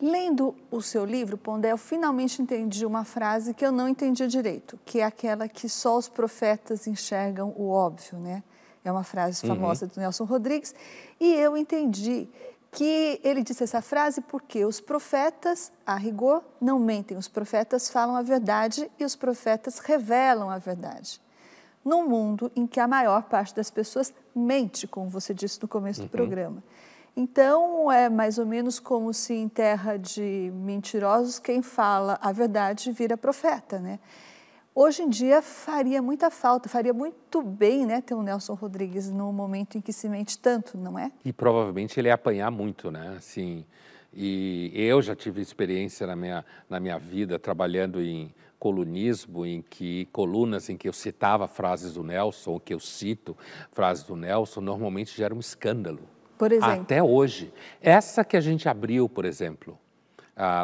Lendo o seu livro, Pondé, eu finalmente entendi uma frase que eu não entendia direito, que é aquela que só os profetas enxergam o óbvio, né? É uma frase uhum. famosa uhum. do Nelson Rodrigues. E eu entendi que ele disse essa frase porque os profetas, a rigor, não mentem. Os profetas falam a verdade e os profetas revelam a verdade. Num mundo em que a maior parte das pessoas mente, como você disse no começo uhum. do programa. Então, é mais ou menos como se em terra de mentirosos, quem fala a verdade vira profeta, né? Hoje em dia faria muita falta, faria muito bem né, ter o um Nelson Rodrigues no momento em que se mente tanto, não é? E provavelmente ele ia apanhar muito, né? Assim, e eu já tive experiência na minha, na minha vida trabalhando em colunismo, em que colunas em que eu citava frases do Nelson, ou que eu cito frases do Nelson, normalmente gera um escândalo. Por exemplo. Até hoje. Essa que a gente abriu, por exemplo.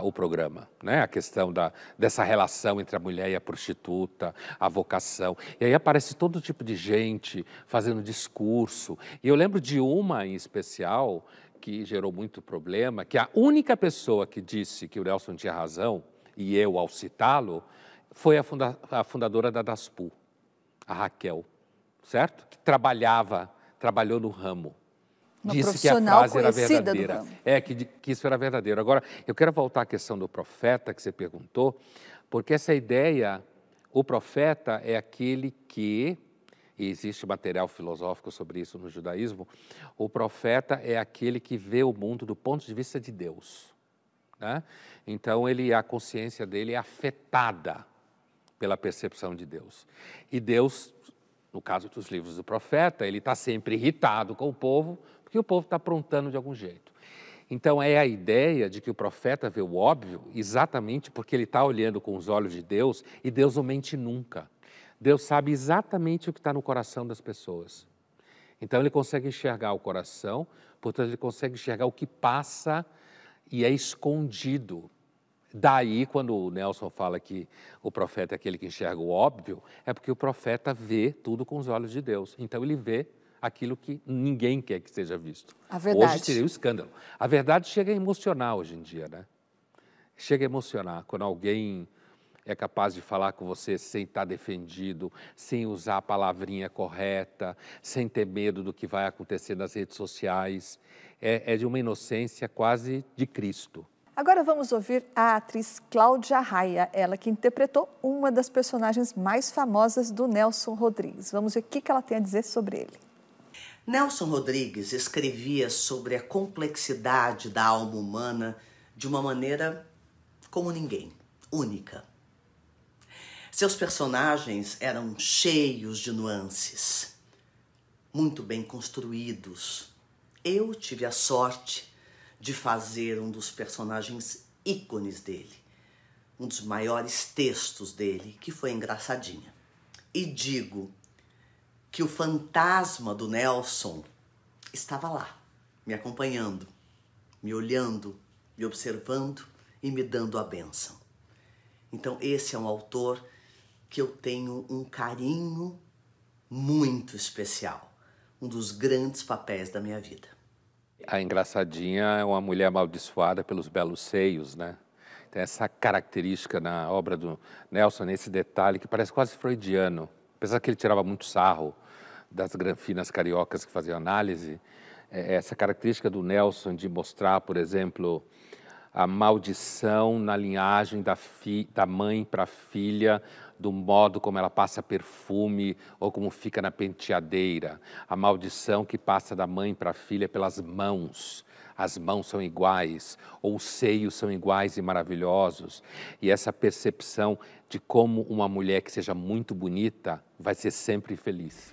o programa, né? A questão da, dessa relação entre a mulher e a prostituta, a vocação. E aí aparece todo tipo de gente fazendo discurso. E eu lembro de uma em especial que gerou muito problema, que a única pessoa que disse que o Nelson tinha razão, e eu ao citá-lo, foi a, funda a fundadora da Daspu, a Raquel, certo? Que trabalhava, trabalhou no ramo. Uma disse que a frase era verdadeira. É, que, que isso era verdadeiro. Agora, eu quero voltar à questão do profeta que você perguntou, porque essa ideia, o profeta é aquele que, e existe material filosófico sobre isso no judaísmo, o profeta é aquele que vê o mundo do ponto de vista de Deus. Né? Então, ele, a consciência dele é afetada pela percepção de Deus. E Deus no caso dos livros do profeta, ele está sempre irritado com o povo, porque o povo está aprontando de algum jeito. Então é a ideia de que o profeta vê o óbvio exatamente porque ele está olhando com os olhos de Deus e Deus não mente nunca. Deus sabe exatamente o que está no coração das pessoas. Então ele consegue enxergar o coração, portanto ele consegue enxergar o que passa e é escondido. Daí, quando o Nelson fala que o profeta é aquele que enxerga o óbvio, é porque o profeta vê tudo com os olhos de Deus. Então ele vê aquilo que ninguém quer que seja visto. A verdade. Hoje seria um escândalo. A verdade chega a emocionar hoje em dia, né? Chega a emocionar quando alguém é capaz de falar com você sem estar defendido, sem usar a palavrinha correta, sem ter medo do que vai acontecer nas redes sociais. É, é de uma inocência quase de Cristo. Agora vamos ouvir a atriz Cláudia Raia, ela que interpretou uma das personagens mais famosas do Nelson Rodrigues. Vamos ver o que ela tem a dizer sobre ele. Nelson Rodrigues escrevia sobre a complexidade da alma humana de uma maneira como ninguém, única. Seus personagens eram cheios de nuances, muito bem construídos. Eu tive a sorte de fazer um dos personagens ícones dele, um dos maiores textos dele, que foi Engraçadinha. E digo que o fantasma do Nelson estava lá, me acompanhando, me olhando, me observando e me dando a benção. Então, esse é um autor que eu tenho um carinho muito especial, um dos grandes papéis da minha vida. A engraçadinha é uma mulher amaldiçoada pelos belos seios, né? Tem essa característica na obra do Nelson, nesse detalhe que parece quase freudiano apesar que ele tirava muito sarro das granfinas cariocas que faziam análise, é, essa característica do Nelson de mostrar, por exemplo, a maldição na linhagem da, fi, da mãe para a filha do modo como ela passa perfume ou como fica na penteadeira, a maldição que passa da mãe para a filha pelas mãos. As mãos são iguais, ou os seios são iguais e maravilhosos, e essa percepção de como uma mulher que seja muito bonita vai ser sempre feliz.